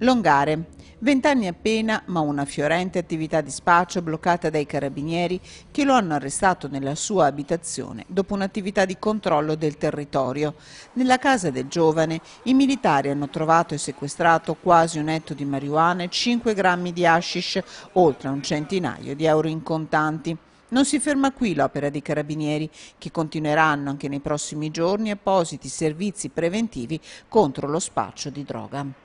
Longare. Vent'anni appena, ma una fiorente attività di spaccio bloccata dai carabinieri che lo hanno arrestato nella sua abitazione dopo un'attività di controllo del territorio. Nella casa del giovane i militari hanno trovato e sequestrato quasi un etto di marijuana e 5 grammi di hashish, oltre a un centinaio di euro in contanti. Non si ferma qui l'opera dei carabinieri, che continueranno anche nei prossimi giorni appositi servizi preventivi contro lo spaccio di droga.